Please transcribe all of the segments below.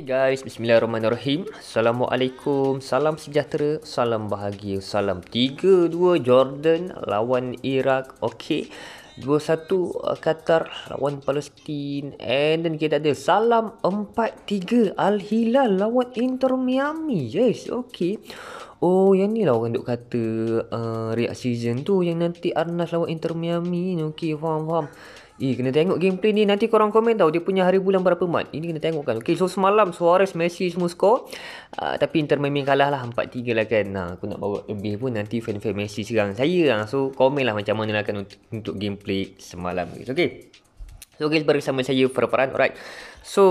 Okay guys, bismillahirrahmanirrahim Assalamualaikum, salam sejahtera, salam bahagia Salam 3-2 Jordan lawan Iraq Okay, 2-1 uh, Qatar lawan Palestin And then kita ada salam 4-3 Al-Hilal lawan Inter Miami Yes, okay Oh, yang ni lah orang duk kata uh, reaction season tu Yang nanti Arnas lawan Inter Miami Okay, faham-faham Eh, kena tengok gameplay ni. Nanti korang komen tau. Dia punya hari bulan berapa, Mat. Ini kena tengokkan. Okay, so semalam Suarez, Messi semua skor. Uh, tapi Inter Miami kalah lah. 4-3 lah kan. Nah, aku nak bawa lebih pun nanti fan-fan Messi serang saya lah. So, komen lah macam mana lah kan untuk, untuk gameplay semalam. Okay. So, guys, bersama saya Farfaran. Alright. So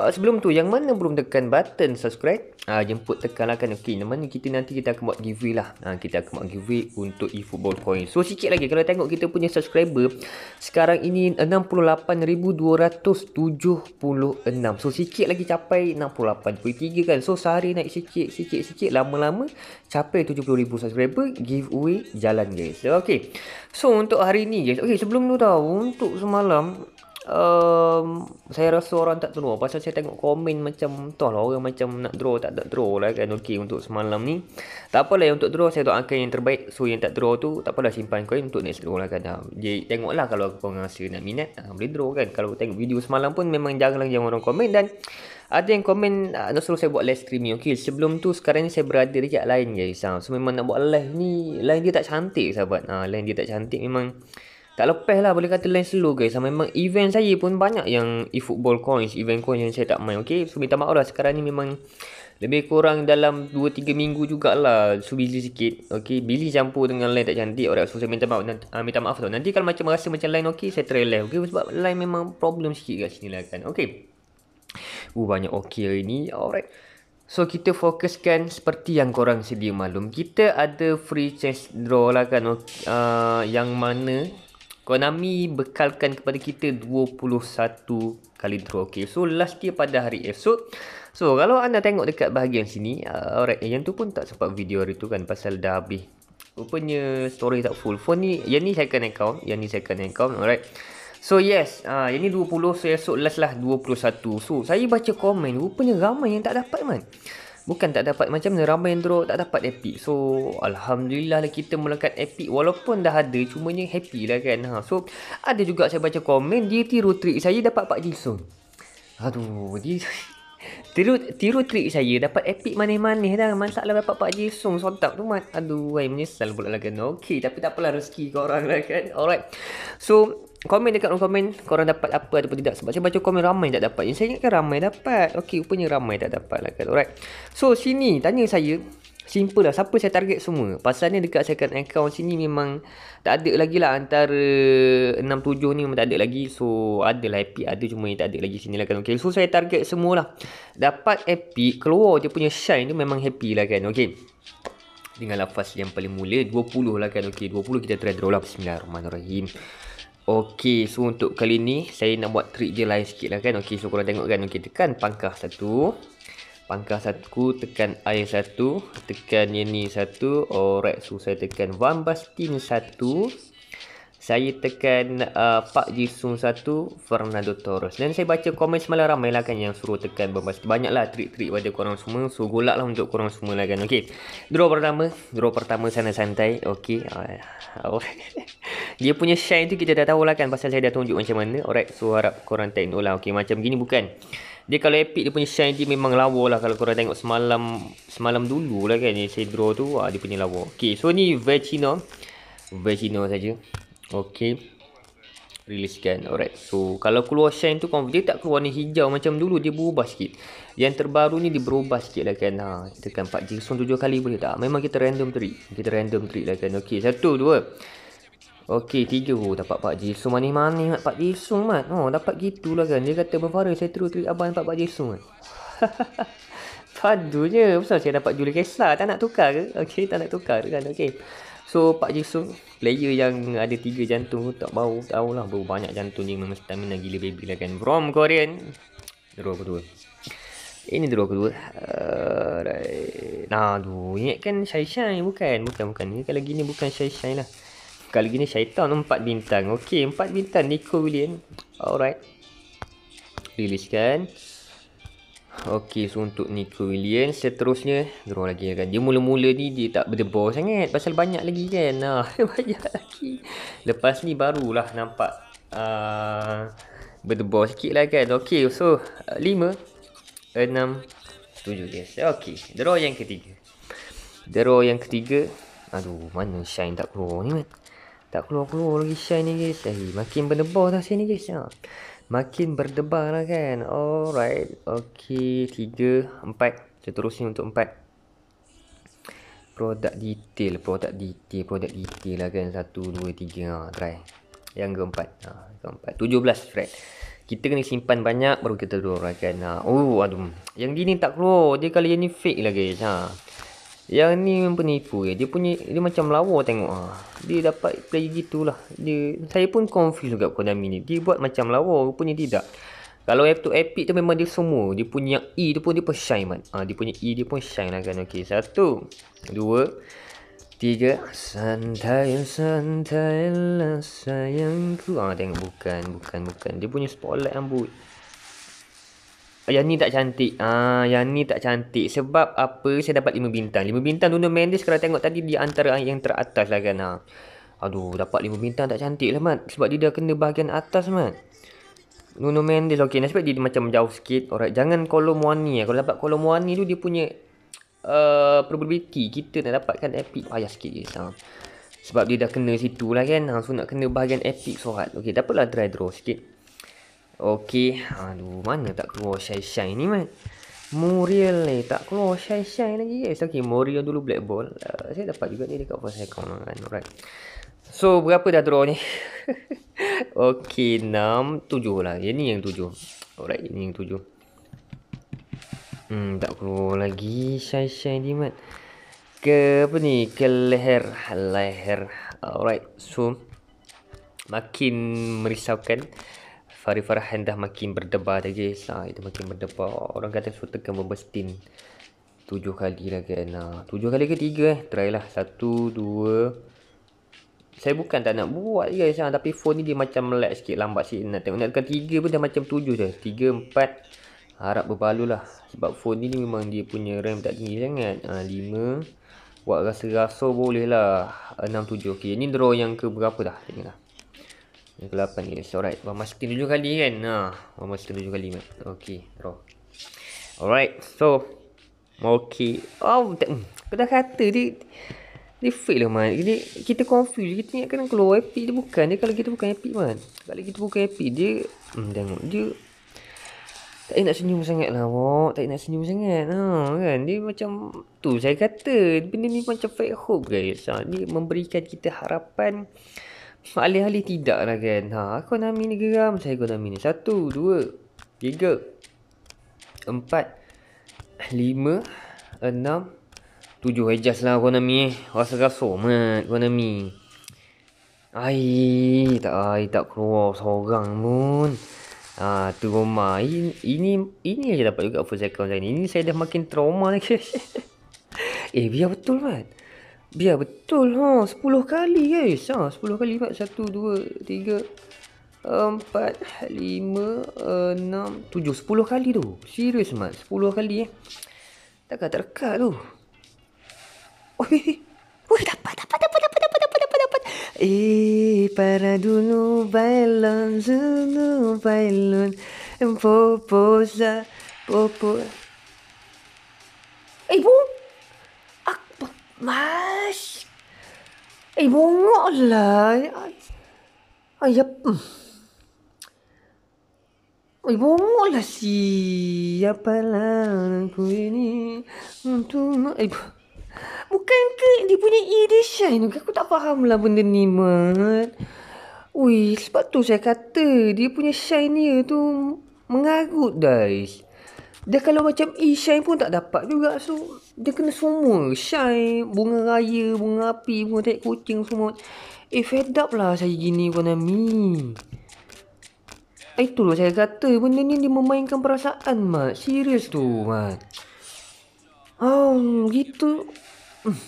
uh, sebelum tu yang mana belum tekan button subscribe uh, Jemput tekan lah kan Okay mana kita nanti kita akan buat giveaway lah uh, Kita akan buat giveaway untuk eFootball Coin So sikit lagi kalau tengok kita punya subscriber Sekarang ini 68,276 So sikit lagi capai 68.3 kan So sehari naik sikit sikit sikit Lama-lama capai 70,000 subscriber Giveaway jalan guys so, Okay So untuk hari ni guys Okay sebelum tu tau Untuk semalam um, saya rasa orang tak draw pasal saya tengok komen macam tu lah orang macam nak draw tak tak draw lah kan okey untuk semalam ni tak apalah yang untuk draw saya doakan yang terbaik so yang tak draw tu tak apalah simpan coin untuk next draw lah kan ha, jadi tengoklah kalau aku rasa nak minat ha, boleh draw kan kalau tengok video semalam pun memang jangan lagi orang komen dan ada yang komen uh, nak suruh saya buat live stream ni okey sebelum tu sekarang ni saya berada dekat lain je. so memang nak buat live ni live dia tak cantik sahabat uh, line dia tak cantik memang tak lepas lah boleh kata line slow guys. Memang event saya pun banyak yang e-football coins, event coins yang saya tak main. Okay, so minta maaf lah sekarang ni memang lebih kurang dalam 2-3 minggu jugalah. So busy sikit. Okay, busy campur dengan line tak cantik. Alright, so saya minta maaf, nanti, uh, minta maaf tau. Nanti kalau macam rasa macam line okay, saya try live. Okay, sebab line memang problem sikit kat sini lah kan. Okay. Uh, banyak okay hari ni. Alright. So kita fokuskan seperti yang korang sedia maklum Kita ada free chance draw lah kan uh, Yang mana Konami bekalkan kepada kita 21 kali draw. Okay, so last year pada hari esok. So, kalau anda tengok dekat bahagian sini, uh, alright, yang tu pun tak sempat video hari tu kan pasal dah habis. Rupanya story tak full. Phone ni, yang ni second account. Yang ni second account, alright. So, yes. Uh, yang ni 20, so esok last lah 21. So, saya baca komen, rupanya ramai yang tak dapat man. Bukan tak dapat macam mana ramai yang drop tak dapat epic So Alhamdulillah lah kita mulakan epic walaupun dah ada cumanya happy lah kan ha, So ada juga saya baca komen dia tiru trik saya dapat Pak Jisung Aduh dia Tiru tiru trik saya dapat epic manis-manis dah. Masalah dapat Pak Jisung sotak tu mat. Aduh, ai menyesal pula lagi. kan. Okey, tapi tak apalah rezeki korang lah kan. Alright. So, komen dekat dalam komen korang dapat apa ataupun tidak sebab saya baca komen ramai tak dapat. Yang saya ingatkan ramai dapat. Okey, rupanya ramai tak dapat lah kan. Alright. So, sini tanya saya, Simple lah Siapa saya target semua Pasalnya dekat second account sini Memang Tak ada lagi lah Antara 6-7 ni memang tak ada lagi So Ada lah epic Ada cuma yang tak ada lagi Sini lah kan okay. So saya target semua lah Dapat epic Keluar je punya shine tu Memang happy lah kan Okay Dengan lafaz yang paling mula 20 lah kan Okay 20 kita try draw lah Bismillahirrahmanirrahim Okay So untuk kali ni Saya nak buat trick je lain sikit lah kan Okay so korang tengok kan Okay tekan pangkah satu Pangkal satu tekan air satu tekan yang ni satu alright so saya tekan one bastin satu saya tekan uh, Pak Jisung satu Fernando Torres dan saya baca komen semalam ramai lah kan yang suruh tekan bombas banyak lah trik-trik pada korang semua so gulak lah untuk korang semua lah kan ok draw pertama draw pertama sana santai ok ah, oh. dia punya shine tu kita dah tahu lah kan pasal saya dah tunjuk macam mana alright so harap korang take note lah ok macam gini bukan dia kalau epic dia punya shine dia memang lawa lah Kalau korang tengok semalam Semalam dulu lah kan Yang saya draw tu ah, Dia punya lawa Okay so ni Vecino Vecino saja. Okay Riliskan Alright So kalau keluar shine tu Dia tak keluar ni hijau macam dulu Dia berubah sikit Yang terbaru ni dia berubah sikit lah kan ha, Kita kan 4 jingson 7 kali boleh tak Memang kita random trick Kita random trick lah kan Okay 1, 2 Okey, tiga. Oh, dapat Pak Jisung manis-manis, Mat. Pak Jisung, Mat. Oh, dapat gitulah kan. Dia kata, Bang saya terus tweet abang dapat Pak Jisung, Mat. Padunya. Kenapa saya dapat Julie Kesa? Tak nak tukar ke? Okey, tak nak tukar kan? Okey. So, Pak Jisung, player yang ada tiga jantung tak bau. Tahu lah, banyak jantung ni memang stamina gila baby lah kan. From Korean. Dua kedua. Ini dua kedua. Uh, right. Nah, aduh. Ingat kan Syai Syai? Bukan, bukan, bukan. Ini kalau gini bukan Syai Syai lah. Kali gini syaitan 4 bintang Okey empat bintang Nico William Alright riliskan. Okey so untuk Nico William Seterusnya Draw lagi kan Dia mula-mula ni Dia tak berdebor sangat Pasal banyak lagi kan ah, Banyak lagi Lepas ni barulah nampak uh, Berdebor sikit lah kan Okey so 5 6 7 guys. Okey draw yang ketiga Draw yang ketiga Aduh mana shine tak keluar ni kan tak keluar-keluar lagi Syai ni guys. Eh, makin berdebar dah Syai guys. Ha. Makin berdebar lah kan. Alright. Okay. Tiga. Empat. Seterusnya untuk empat. Produk detail. Produk detail. Produk detail lah kan. Satu, dua, tiga. Ha. Try. Yang keempat. Ha. Keempat. Tujuh belas. Fred. Kita kena simpan banyak baru kita keluar kan. Ha. Oh, aduh. Yang ni tak keluar. Dia kali ni fake lah guys. Ha. Yang ni memang penipu je. Dia punya dia macam lawa tengok ah. Dia dapat play gitulah. Dia saya pun confuse juga Konami ni. Dia buat macam lawa rupanya tidak. Kalau f tu Epic tu memang dia semua. Dia punya yang E tu pun dia pun shine man. Ah dia punya E dia pun shine lah kan. Okey. Satu. Dua. Tiga. Santai santai lah sayangku. Ah tengok bukan bukan bukan. Dia punya spotlight ambut. Yang ni tak cantik. Ah, yang ni tak cantik. Sebab apa? Saya dapat 5 bintang. 5 bintang Nuno Mendes kalau tengok tadi di antara yang teratas lah kan. Ha. Aduh, dapat 5 bintang tak cantik lah, Mat. Sebab dia dah kena bahagian atas, Mat. Nuno Mendes, okey. Nasibat dia, dia macam jauh sikit. Alright, jangan kolom warni. Ya. Eh. Kalau dapat kolom warni tu, dia punya uh, probability. Kita nak dapatkan epic payah sikit je. Ha. Sebab dia dah kena situ lah kan. Ha. So, nak kena bahagian epic sorat. Okey, dapatlah dry draw sikit. Okey. Aduh, mana tak keluar Syai-Syai ni, man? Muriel ni tak keluar Syai-Syai lagi, guys. Okey, Muriel dulu Black Ball. Uh, saya dapat juga ni dekat first account, kan? Alright. So, berapa dah draw ni? Okey, 6, 7 lah. Ini yang 7. Alright, ini yang 7. Hmm, tak keluar lagi Syai-Syai ni, man. Ke apa ni? Ke leher. Leher. Alright, so... Makin merisaukan. Farid Farhan dah makin berdebar dah guys ha, Dia makin berdebar Orang kata suruh tekan bomba Tujuh kali lah kan ha, Tujuh kali ke tiga eh Try lah Satu Dua Saya bukan tak nak buat guys ha, Tapi phone ni dia macam lag sikit Lambat sikit Nak tengok nak tekan tiga pun dah macam tujuh dah Tiga empat Harap berbalu lah Sebab phone ni memang dia punya RAM tak tinggi sangat ha, Lima Buat rasa-rasa boleh lah Enam tujuh Okay ni draw yang ke berapa dah Tengok lah yang ke-8 ni yes. Alright Wah masukin tujuh kali kan Nah Wah masukin tujuh kali man. Okay Draw Alright So Okay Oh tak Kau hmm, dah kata dia Dia fake lah man dia, Kita confuse Kita ingatkan keluar epic Dia bukan dia Kalau kita bukan epic man Kalau kita bukan epic Dia hmm, Tengok dia tak nak senyum sangat lah awak Tak nak senyum sangat ha, kan? Dia macam tu saya kata Benda ni macam fake hope guys ha, Dia memberikan kita harapan Mak alih-alih tidak lah kan. Ha, aku ekonomi ni geram. Saya ekonomi ni. Satu, dua, tiga, empat, lima, enam, tujuh. Adjust eh, lah ekonomi ni. Eh. Rasa rasuk mat ekonomi. Ai, tak ai tak keluar seorang pun. Ah, ha, tu Ini ini ini aja dapat juga first account saya ni. Ini saya dah makin trauma lagi. eh, biar betul mat. Biar ya, betul ha 10 kali guys ha 10 kali 1 2 3 4 5 6 7 10 kali tu. Serius mat 10 kali eh. Takkan terkat tu. Oi. Oh, eh, eh. Oi oh, dapat dapat dapat dapat dapat dapat dapat dapat. Eh para dulu balon dulu balon popo popo. Eh bu. Po. Mas, Ich wohne nur allein. Ich hab. lah wohne nur allein. Ich hab allein. Bukan ke dia punya edition ke? Aku tak faham lah benda ni, Mat. Ui, sebab tu saya kata dia punya shine dia tu mengarut, guys. Dia kalau macam E shine pun tak dapat juga So Dia kena semua Shine Bunga raya Bunga api Bunga tak kucing semua Eh fed up lah saya gini Puan Ami eh, Itulah saya kata Benda ni dia memainkan perasaan mat Serius tu mat Oh gitu hmm.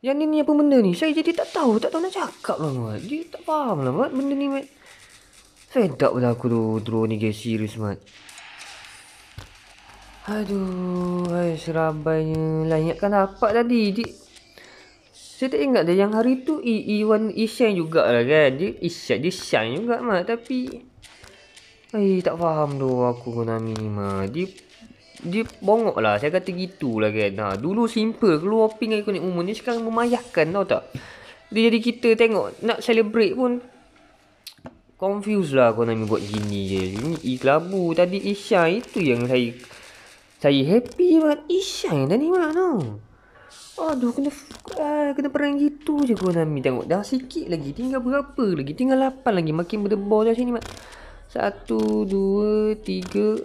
Yang ni ni apa benda ni Saya jadi tak tahu Tak tahu nak cakap lah mat Dia tak faham lah mat Benda ni mat Fed up lah aku tu Drone ni guys serius mat Aduh, ayah serabainya. Lah kan apa tadi. Dik. Saya tak ingat dah yang hari tu E1 Ishan jugaklah kan. Dia Ishan dia Shan juga mah tapi Hai tak faham tu aku guna minima. Dia dia bongok lah. Saya kata gitulah kan. Nah ha, dulu simple. Keluar ping air konek umum ni sekarang memayahkan tau tak. Dia jadi kita tengok. Nak celebrate pun. Confuse lah Konami buat gini je. Ini e Tadi Isyai itu yang saya saya happy banget Ishan dah ni mak tu Aduh kena uh, Kena perang gitu je kau nami Tengok dah sikit lagi Tinggal berapa lagi Tinggal lapan lagi Makin berdebor dah sini mak satu dua tiga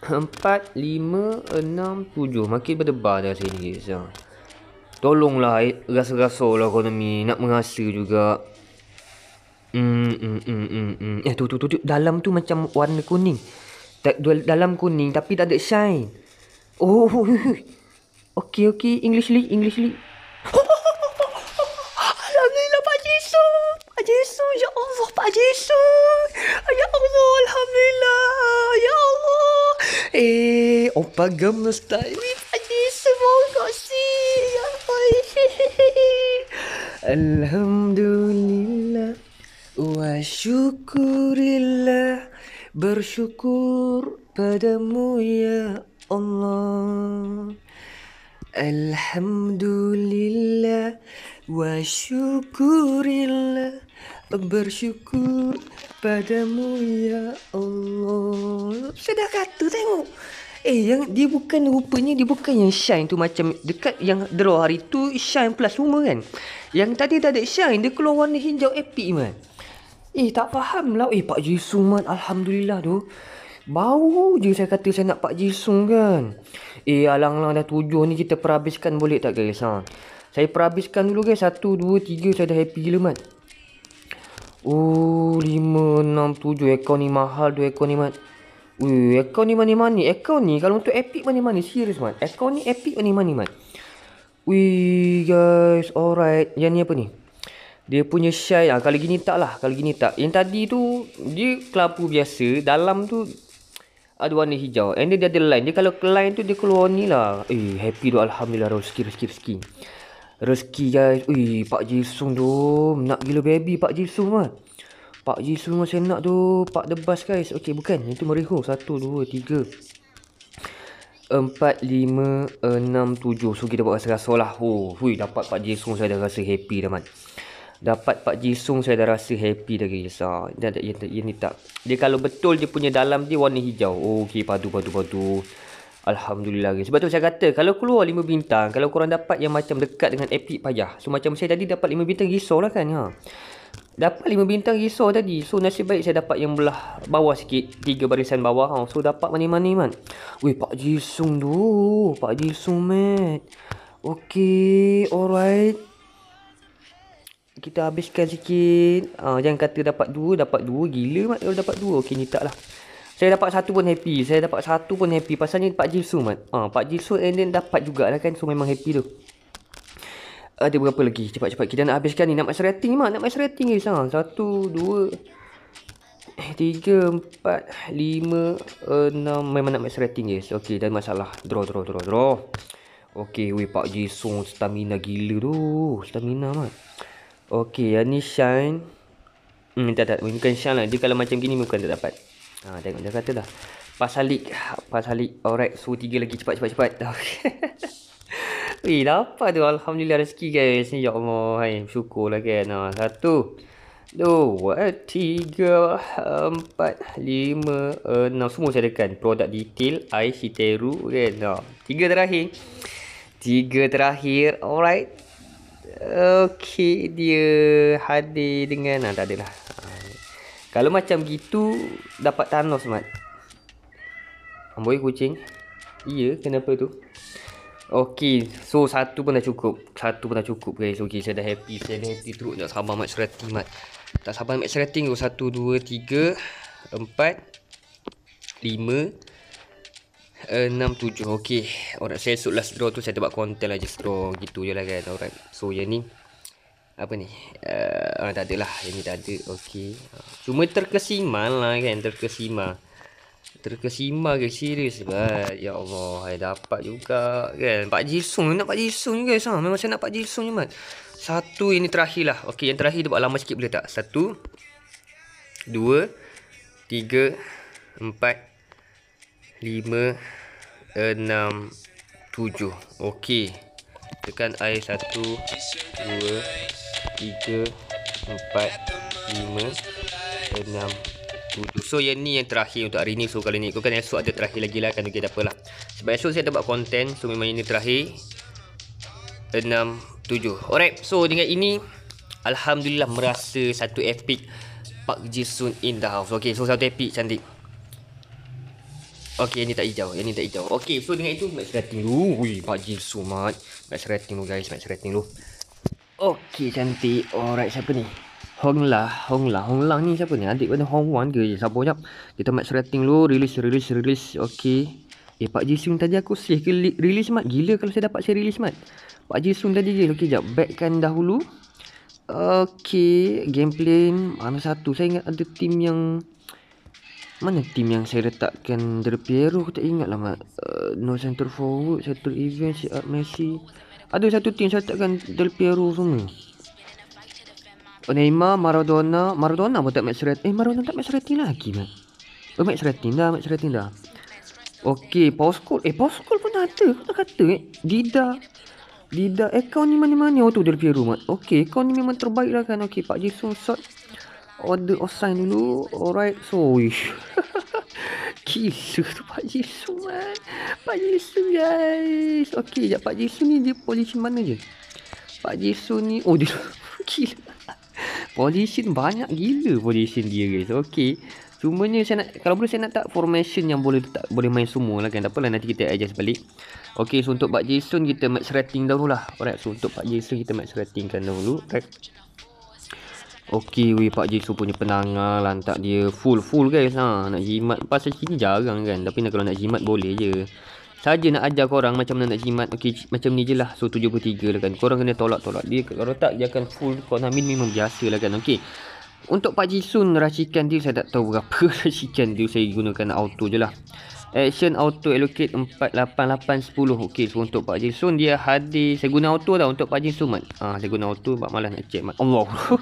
empat lima enam tujuh Makin berdebar dah sini so. Tolonglah eh, Rasa-rasa lah kau nami Nak merasa juga Hmm, hmm, hmm, hmm, hmm. Eh, tu, tu, tu, dalam tu macam warna kuning. Tak dalam kuning tapi tak ada shine. Oh. Okey okey Englishly Englishly. Alhamdulillah Pak Jisoo. Pak Jisoo ya Allah Pak Jisoo. Ya Allah alhamdulillah. Ya Allah. Eh Opa Gamma style. Pak Jisoo kau si. Ya Allah. Alhamdulillah. Wa syukurillah bersyukur padamu ya Allah Alhamdulillah wa syukurillah bersyukur padamu ya Allah Saya dah kata tengok Eh yang dia bukan rupanya dia bukan yang shine tu macam dekat yang draw hari tu shine plus semua kan. Yang tadi tak ada shine dia keluar warna hijau epic man. Eh tak faham lah Eh Pak Jisung man Alhamdulillah tu Bau je saya kata saya nak Pak Jisung kan Eh alang-alang dah tujuh ni kita perhabiskan boleh tak guys ha? Saya perhabiskan dulu guys Satu, dua, tiga saya dah happy gila man Oh lima, enam, tujuh Ekor ni mahal tu ekor ni man Weh ekor ni money money Ekor ni kalau untuk epic money money Serius man Ekor ni epic money money man Weh guys alright Yang ni apa ni dia punya shy lah. Kalau gini tak lah. Kalau gini tak. Yang tadi tu. Dia kelapa biasa. Dalam tu. Ada warna hijau. And dia ada line. Dia kalau line tu. Dia keluar ni lah. Eh. Happy tu. Alhamdulillah. Rezeki. Rezeki. Rezeki. Rezeki guys. Ui. Pak Jisung tu. Nak gila baby. Pak Jisung lah. Pak Jisung masih nak tu. Pak The Bus guys. Okay. Bukan. Itu Mereho. Satu. Dua. Tiga. Empat, lima, enam, tujuh. So, kita buat rasa rasa lah. Oh, hui, dapat Pak Jisung Saya dah rasa happy dah, man dapat Pak Jisung saya dah rasa happy dah guys. Dia tak dia, dia ni tak. Dia kalau betul dia punya dalam dia warna hijau. okey padu padu padu. Alhamdulillah guys. Sebab tu saya kata kalau keluar 5 bintang, kalau korang dapat yang macam dekat dengan Epic Payah. So macam saya tadi dapat 5 bintang lah kan ha. Dapat 5 bintang risau tadi. So nasib baik saya dapat yang belah bawah sikit, tiga barisan bawah ha. So dapat mani-mani man. Weh Pak Jisung tu, Pak Jisung mate. Okey, alright kita habiskan sikit uh, ah, yang kata dapat dua, dapat dua Gila mat kalau dapat dua, okey ni tak lah Saya dapat satu pun happy Saya dapat satu pun happy Pasalnya Pak Jisoo mat uh, Pak Jisoo and then dapat jugalah kan So memang happy tu Ada berapa lagi? Cepat-cepat kita nak habiskan ni Nak max rating mat Nak max rating ni sang Satu, dua eh, Tiga, empat, lima, enam Memang nak max rating guys Okey dan masalah Draw, draw, draw, draw Okey, weh Pak Jisoo stamina gila tu Stamina mat Okey, yang ni shine. Hmm, tak, tak. Bukan shine lah. Dia kalau macam gini bukan tak dapat. Ha, tengok dia kata dah. Pasal leak. Pasal leak. Alright, so tiga lagi. Cepat, cepat, cepat. Okey. Wih, dapat tu. Alhamdulillah rezeki guys. Ni, ya Allah. Hai, syukur lah kan. Ha, satu. Dua, tiga, empat, lima, enam. Semua saya dekat. Product detail. Ais, Citeru. Okay, nah. Ha, tiga terakhir. Tiga terakhir. Alright. Okey dia hadir dengan ah, ada lah Kalau macam gitu Dapat Thanos mat Amboi kucing Iya kenapa tu Okey so satu pun dah cukup Satu pun dah cukup guys Okey saya dah happy Saya dah happy teruk Tak sabar mat serati mat Tak sabar mat serating tu Satu dua tiga Empat Lima uh, 6, 7 Okay Alright saya suruh last draw tu Saya buat konten lah Just draw gitu je lah kan Alright So yang ni Apa ni uh, ah, Tak ada lah Yang ni tak ada Okay Cuma terkesima lah kan Terkesima Terkesima ke serius sebab Ya Allah Saya dapat juga kan Pak Jisung Nak Pak Jisung juga guys Memang saya nak Pak Jisung je man Satu ini terakhir lah Okay yang terakhir dia buat lama sikit boleh tak Satu Dua Tiga Empat 5 6 7 Okey Tekan I 1 2 3 4 5 6 7 So yang ni yang terakhir untuk hari ni So kalau ni ikutkan esok ada terakhir lagi lah Kan okay tak apalah Sebab esok saya ada buat konten So memang ini terakhir 6 7 Alright so dengan ini Alhamdulillah merasa satu epic Park PUBG soon in the house Okay so satu epic cantik Okay, ni tak hijau. Yang ni tak hijau. Okay, so dengan itu, max rating dulu. Wuih, Pak Jin sumat. Max rating dulu guys, max rating dulu. Okay, cantik. Alright, siapa ni? Hong lah, Hong lah, Hong lah ni siapa ni? Adik pada Hong Wan ke? Eh, siapa jap? Kita max rating dulu, release, release, release. Okay. Eh, Pak Jisung tadi aku sih ke release mat? Gila kalau saya dapat saya release mat. Pak Jisung tadi je. Okay, jap. Backkan dahulu. Okey, gameplay mana satu? Saya ingat ada team yang... Mana tim yang saya letakkan Del Piero aku tak ingat lah uh, No center forward Satu event Si Art Messi Ada satu tim saya letakkan Del Piero semua Oh Neymar Maradona Maradona pun tak match serati Eh Maradona tak match serati lagi man. Oh match serati dah Match serati dah Okay Postcode Eh postcode pun ada Aku tak kata eh Dida Dida Eh kau ni mana-mana Oh tu Del Piero man. Okay kau ni memang terbaik lah kan Okay Pak Jisung Sot order osan dulu alright so wish Jisoo Pak Jisoo man eh. Pak Jisoo guys Okay jap Pak Jisoo ni dia polisi mana je Pak Jisoo ni Oh dia banyak gila polisi dia guys Okay Cumanya saya nak Kalau boleh saya nak tak formation yang boleh tak Boleh main semua lah kan Takpelah nanti kita adjust balik Okay so untuk Pak Jisoo kita match rating dahulu lah Alright so untuk Pak Jisoo kita match ratingkan dahulu Right Okey we Pak Jisoo punya penangah tak dia full full guys ha nak jimat pasal sini jarang kan tapi nak, kalau nak jimat boleh je. Saja nak ajar orang macam mana nak jimat. Okey macam ni je lah. So 73 lah kan. Korang kena tolak-tolak. Dia kalau tak dia akan full. Korang amin memang biasa lah kan. Okey. Untuk Pak Jisun racikan dia saya tak tahu berapa racikan dia. Saya gunakan auto je lah action auto allocate 48810 okey so untuk Pak Jisun dia hadir saya guna auto dah untuk Pak Jisun mat ah saya guna auto buat malas nak check mat Allah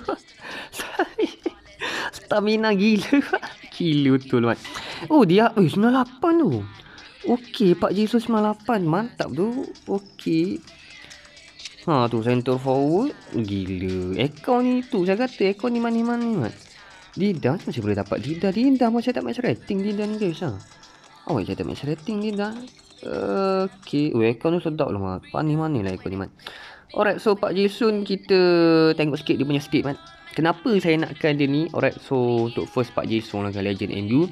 stamina gila gila betul mat oh dia eh 98 tu okey Pak Jisun 98 mantap tu okey Ha tu center forward gila. Ekor ni tu saya kata ekor ni manis-manis mat. Dida macam boleh dapat Dida Dida macam tak macam rating Dida ni guys ha. Oh, saya tu match rating dia dah. Okay. Oh kau ni sedap lah, Mat. ni mana lah ikut ni, Mat. Alright, so Pak Jason kita tengok sikit dia punya speed, Mat. Kenapa saya nakkan dia ni? Alright, so untuk first Pak Jason lah kan, Legend MU.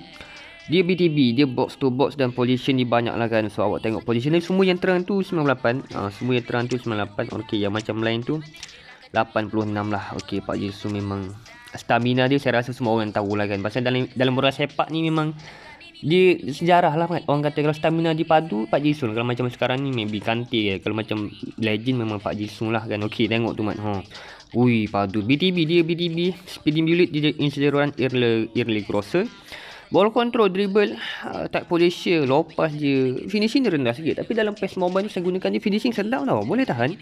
Dia BTB, dia box to box dan position dia banyak lah kan. So, awak tengok position ni semua yang terang tu 98. Uh, ha, semua yang terang tu 98. Okay, yang macam lain tu 86 lah. Okay, Pak Jason memang stamina dia saya rasa semua orang tahu lah kan. Pasal dalam, dalam bola sepak ni memang di sejarah lah kan orang kata kalau stamina dipadu Pak Jisun, kalau macam sekarang ni maybe kanti ya. kalau macam legend memang Pak Jisun lah kan okey tengok tu mat ha ui padu BTB dia BTB speed bullet dia insideran early early crosser ball control dribble uh, tak position lepas je finishing dia rendah sikit tapi dalam pass mobile ni saya gunakan dia finishing sedap tau boleh tahan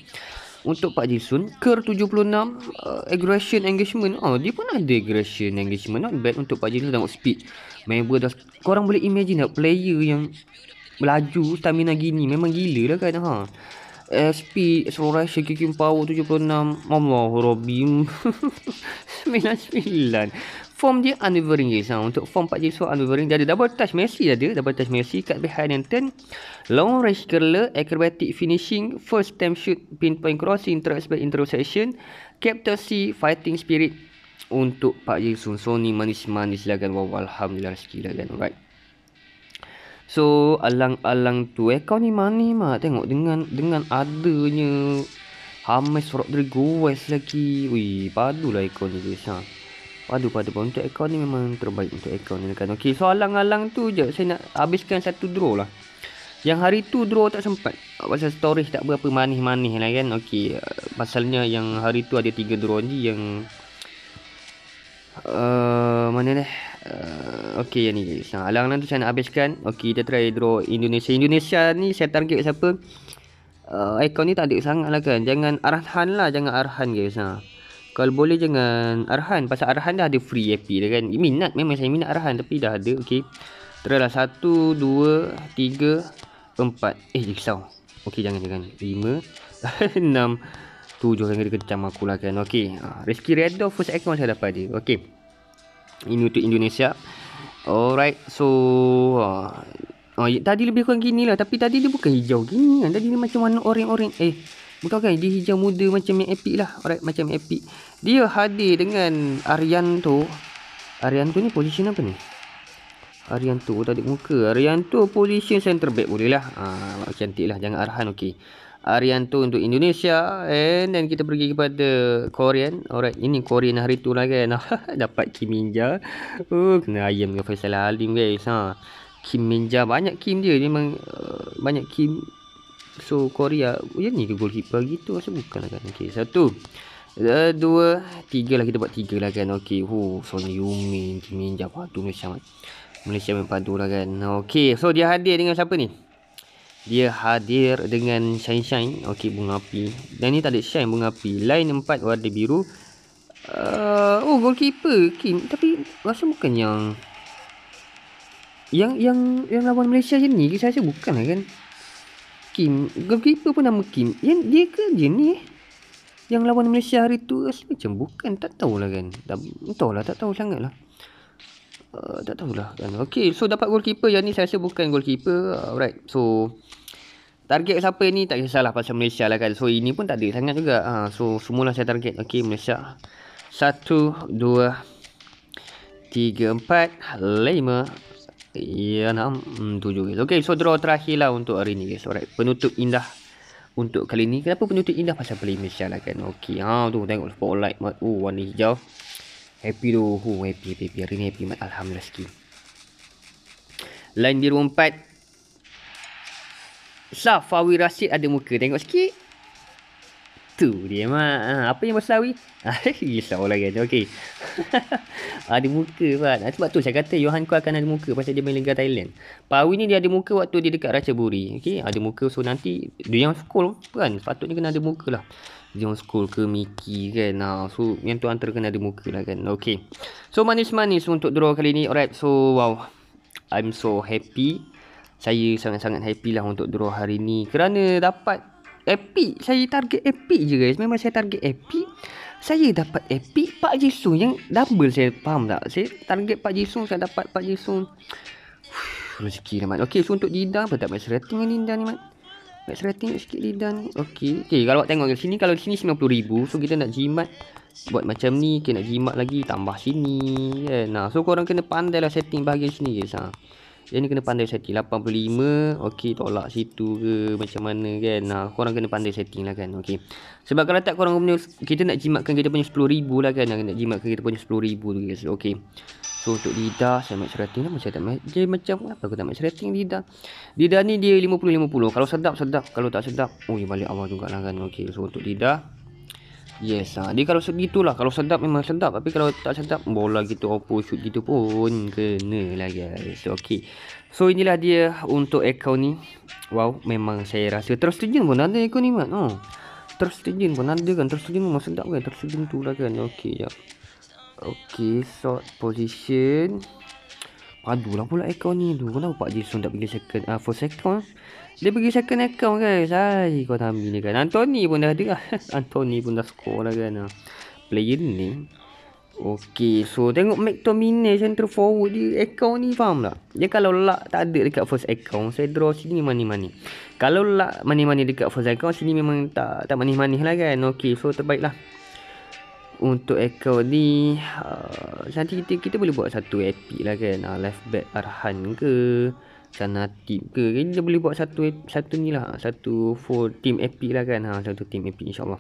untuk Pak Jisun Ker 76 uh, Aggression Engagement Oh dia pun ada Aggression Engagement Not bad untuk Pak Jisun Tengok speed Member dah Korang boleh imagine tak Player yang Melaju stamina gini Memang gila lah kan ha. SP Slow Rush Kicking Power 76 Allah Robby 99 Form dia unwavering guys ha. Untuk form 4 jenis unwavering Dia ada double touch Messi dia ada Double touch Messi Cut behind and turn Long range curler Acrobatic finishing First time shoot Pinpoint crossing Interact spell interception Captain Fighting spirit untuk Pak Jason Sony manis-manis lah kan wow, Alhamdulillah rezeki lah kan right So alang-alang tu eh kau ni manis mah tengok dengan dengan adanya Hamis sorok dari goes lagi Wih padulah ekor ni guys ha. Padu padu pun untuk ekor ni memang terbaik untuk ekor ni lah kan Okey so alang-alang tu je saya nak habiskan satu draw lah Yang hari tu draw tak sempat Pasal storage tak berapa manis-manis lah kan Okey, uh, pasalnya yang hari tu ada tiga draw ni yang Eh, mana ni? Uh, eh, okay, yang ni. Alang tu saya nak habiskan. Okay, kita try draw Indonesia. Indonesia ni saya target siapa? Uh, eh, ikon ni tak ada sangat lah kan. Jangan arhan lah. Jangan arhan guys. Ha. Kalau boleh jangan arhan Pasal arhan dah ada free AP dah kan. Minat. Memang saya minat arhan Tapi dah ada. Okay. Try lah. Satu, dua, tiga, empat. Eh, risau. Okay, jangan, jangan. Lima, enam tu je orang kecam aku lah kan okey ha, Rizky Redo first account saya dapat dia okey ini untuk Indonesia alright so ha. Oh, tadi lebih kurang gini lah Tapi tadi dia bukan hijau gini kan Tadi dia macam warna orang-orang Eh Bukan kan Dia hijau muda macam yang epic lah Alright macam epic Dia hadir dengan Arianto Arianto ni position apa ni Arianto tak ada muka Arianto position center back boleh lah ha, Cantik lah Jangan arahan okay. Arianto untuk Indonesia and then kita pergi kepada Korean. Alright, ini Korean hari tu lah kan. Dapat Kim Minja. Oh, kena ayam dengan Faisal Halim guys. Ha. Kim Minja banyak Kim dia. Dia memang uh, banyak Kim. So Korea, ya ni ke goalkeeper gitu rasa bukan lah, kan. Okey, satu. Uh, dua, tiga lah kita buat tiga lah kan. oh, hu, Son Yumin, Kim Minja, Malaysia. Malaysia memang padu lah kan. Okey, so dia hadir dengan siapa ni? dia hadir dengan shine-shine okey bunga api dan ni tak ada shine bunga api line empat warna biru uh, oh goalkeeper Kim tapi rasa bukan yang yang yang yang lawan Malaysia je ni saya rasa bukan lah kan Kim goalkeeper pun nama Kim yang dia ke je ni eh? yang lawan Malaysia hari tu rasa macam bukan tak tahulah kan tak, entahlah tak tahu sangat lah. Uh, tak tahulah kan. Okay, so dapat goalkeeper yang ni saya rasa bukan goalkeeper. Uh, alright. So target siapa ni tak kisahlah pasal Malaysia lah kan. So ini pun tak ada sangat juga. Ha, so lah saya target Okay, Malaysia. satu, dua, tiga, empat, lima, Ya, enam, hmm, tujuh guys. Okay, so draw terakhir lah untuk hari ni guys. Alright, penutup indah untuk kali ni. Kenapa penutup indah pasal play Malaysia lah kan. Okay, ha, tu tengok lah. spotlight. Oh, warna hijau. Happy tu hu, Happy happy happy Hari ni happy mat Alhamdulillah sikit Line biru empat Safawi Rasid ada muka Tengok sikit Tu dia mak ha, Apa yang bersawi Risau lah kan Okay Ada muka Pat ah, Sebab tu saya kata Johan Kua akan ada muka Pasal dia main Liga Thailand Pawi ni dia ada muka Waktu dia dekat Raja Buri Okay Ada muka So nanti Dia yang sekol Kan Sepatutnya kena ada muka lah Zion School ke Mickey kan nah, So yang tu antara kena ada muka lah kan Okay So manis-manis untuk draw kali ni Alright so wow I'm so happy Saya sangat-sangat happy lah untuk draw hari ni Kerana dapat epic Saya target epic je guys Memang saya target epic saya dapat epic Pak Jisung yang double saya faham tak? Saya target Pak Jisung saya dapat Pak Jisung. Rezeki ni, Mat. okay, so untuk Dinda apa tak match rating ni Dinda ni, Mat? Max rating sikit lidah ni Okay Okay kalau awak tengok sini Kalau sini RM90,000 So kita nak jimat Buat macam ni Kita nak jimat lagi Tambah sini kan? Nah so korang kena pandai lah setting bahagian sini guys ha. Yang ni kena pandai setting 85 Okey tolak situ ke Macam mana kan nah, ha, Korang kena pandai setting lah kan Okey Sebab kalau tak korang punya Kita nak jimatkan kita punya ribu lah kan ha, Nak jimatkan kita punya 10,000 tu guys Okey So untuk lidah saya match rating lah macam tak match Dia macam apa aku tak match rating lidah Lidah ni dia 50-50 Kalau sedap sedap Kalau tak sedap Oh balik awal juga lah kan Okey so untuk lidah Yes ha. Dia kalau segitu lah. Kalau sedap memang sedap Tapi kalau tak sedap Bola gitu Oppo shoot gitu pun Kena lah guys So okay So inilah dia Untuk account ni Wow Memang saya rasa Terus terjun pun Ada account ni man oh. Terus terjun pun Ada kan Terus terjun memang sedap kan Terus terjun tu lah kan Okay jap Okay Short position Padulah pula account ni tu Kenapa Pak Jason tak pergi second uh, First account dia pergi second account kan. Sai kau dah ni kan. Anthony pun dah ada Anthony pun dah score lah kan. Ah, player ni. Okay. So tengok McTominay central forward dia. Account ni faham tak? Dia kalau luck tak ada dekat first account. Saya draw sini money-money. Kalau luck money-money dekat first account. Sini memang tak tak manis-manis lah kan. Okay. So terbaik lah. Untuk account ni. Uh, nanti kita, kita boleh buat satu epic lah kan. Uh, left back Arhan ke sana team ke dia boleh buat satu satu ni lah satu full team AP lah kan ha, satu team AP insyaAllah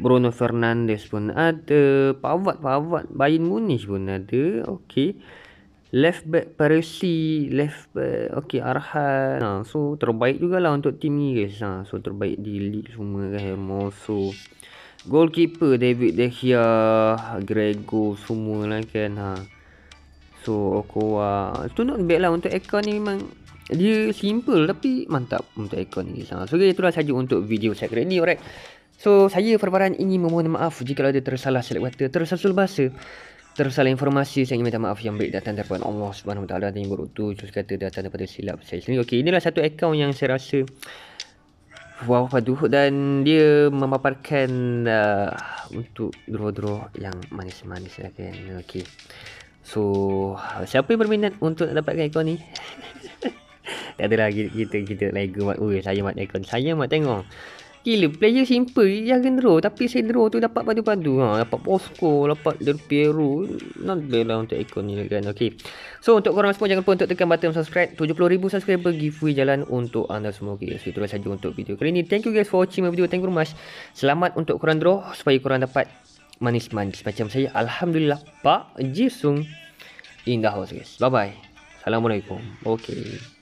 Bruno Fernandes pun ada pawat pawat Bayern Munich pun ada Okay Left back Parisi Left back Okay Arhan ha, So terbaik jugalah untuk team ni guys ha, So terbaik di league semua kan Hermoso Goalkeeper David De Gea Gregor semua lah kan ha. So aku uh, Tu not bad lah Untuk aircon ni memang Dia simple Tapi mantap Untuk aircon ni sangat So okay, itulah saja Untuk video saya kali ni Alright So saya Farbaran ini memohon maaf Jika ada tersalah silap kata Tersasul bahasa Tersalah informasi Saya ingin minta maaf Yang baik datang daripada Allah SWT Dan yang buruk tu Terus kata datang daripada silap saya sendiri Okay inilah satu account yang saya rasa Wow padu Dan dia memaparkan uh, Untuk draw-draw yang manis-manis lah kan Okey. So Siapa yang berminat Untuk dapatkan akaun ni Tak lagi Kita Kita lagu mat Ui saya mat akaun Saya mat tengok Gila player simple Yang akan Tapi saya draw tu Dapat padu-padu ha, Dapat posko Dapat del Not bad lah Untuk akaun ni kan Okay So untuk korang semua Jangan lupa untuk tekan button subscribe 70,000 subscriber Giveaway jalan Untuk anda semua Okay so itulah saja Untuk video kali ni Thank you guys for watching my video Thank you very much Selamat untuk korang draw Supaya korang dapat manis-manis macam saya. Alhamdulillah. Pak Jisung. indah the house guys. Bye-bye. Assalamualaikum. Okay.